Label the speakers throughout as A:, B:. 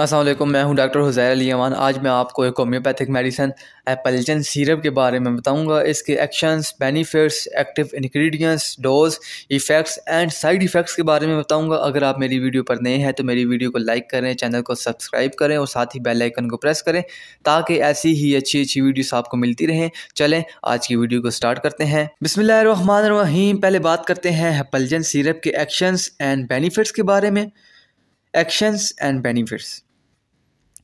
A: असलम मैं हूं डॉक्टर हुज़ैर अली अमान आज मैं आपको एक होम्योपैथिक मेडिसन एपलजन सीरप के बारे में बताऊंगा इसके actions benefits active ingredients dose effects and side effects के बारे में बताऊंगा अगर आप मेरी वीडियो पर नए हैं तो मेरी वीडियो को लाइक करें चैनल को सब्सक्राइब करें और साथ ही बेलाइकन को प्रेस करें ताकि ऐसी ही अच्छी अच्छी वीडियोस आपको मिलती रहें चलें आज की वीडियो को स्टार्ट करते हैं रहीम पहले बात करते हैं एपलजन सीरप के एक्शंस एंड बेनिफिट्स के बारे में एक्शंस एंड बेनिफिट्स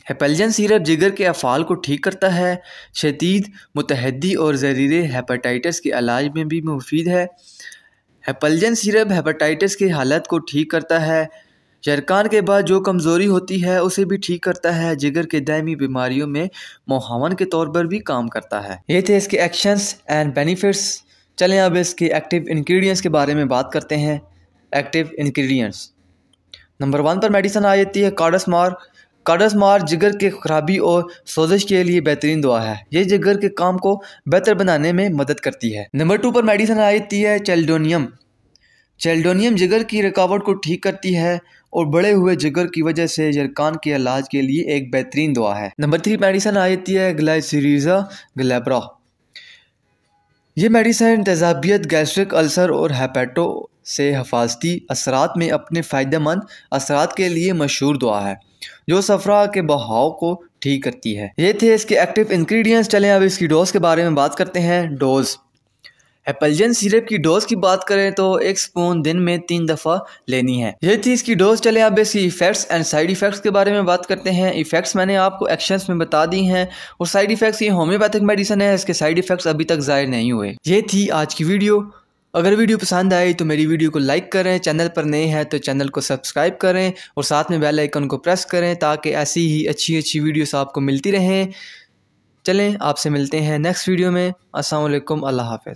A: हेपेलजन सीरप जिगर के अफ़ाल को ठीक करता है शदीद मुतहदी और जहरीले हेपेटाइटिस के इलाज में भी मुफीद है हेपलजन सिरप हेपेटाइटिस की हालत को ठीक करता है जरकान के बाद जो कमज़ोरी होती है उसे भी ठीक करता है जिगर के दायमी बीमारियों में मोहावन के तौर पर भी काम करता है ये थे इसके एक्शंस एंड बेनिफिट्स चलें अब इसके एक्टिव इंग्रेडिएंट्स के बारे में बात करते हैं एक्टिव इंग्रेडिएंट्स नंबर वन पर मेडिसन आ जाती है कार्डसमार काडस मार जिगर के खराबी और सोजिश के लिए बेहतरीन दुआ है ये जिगर के काम को बेहतर बनाने में मदद करती है नंबर टू पर मेडिसिन आती है चेल्डोनियम चेल्डोनियम जिगर की रुकावट को ठीक करती है और बड़े हुए जिगर की वजह से जरकान के इलाज के लिए एक बेहतरीन दुआ है नंबर थ्री मेडिसन आती है ग्लाइसरीजा ग्लेब्रा ये मेडिसिन तेजाबियत गैस्ट्रिक अल्सर और हेपेटो से हफाजती असरात में अपने फ़ायदेमंद असरात के लिए मशहूर दुआ है जो सफ़रा के बहाव को ठीक करती है ये थे इसके एक्टिव इंग्रेडिएंट्स चलें अब इसकी डोज़ के बारे में बात करते हैं डोज़ एपलजन सिरप की डोज की बात करें तो एक स्पून दिन में तीन दफ़ा लेनी है ये थी इसकी डोज चले अब इसकी इफ़ेक्ट्स एंड साइड इफ़ेक्ट्स के बारे में बात करते हैं इफ़ेक्ट्स मैंने आपको एक्शंस में बता दी हैं और साइड इफ़ेक्ट्स ये होम्योपैथिक मेडिसन है इसके साइड इफ़ेक्ट्स अभी तक ज़ाहिर नहीं हुए ये थी आज की वीडियो अगर वीडियो पसंद आई तो मेरी वीडियो को लाइक करें चैनल पर नए हैं तो चैनल को सब्सक्राइब करें और साथ में बेल आइकन को प्रेस करें ताकि ऐसी ही अच्छी अच्छी वीडियोस आपको मिलती रहें चलें आपसे मिलते हैं नेक्स्ट वीडियो में अस्सलाम वालेकुम अल्लाह हाफिज़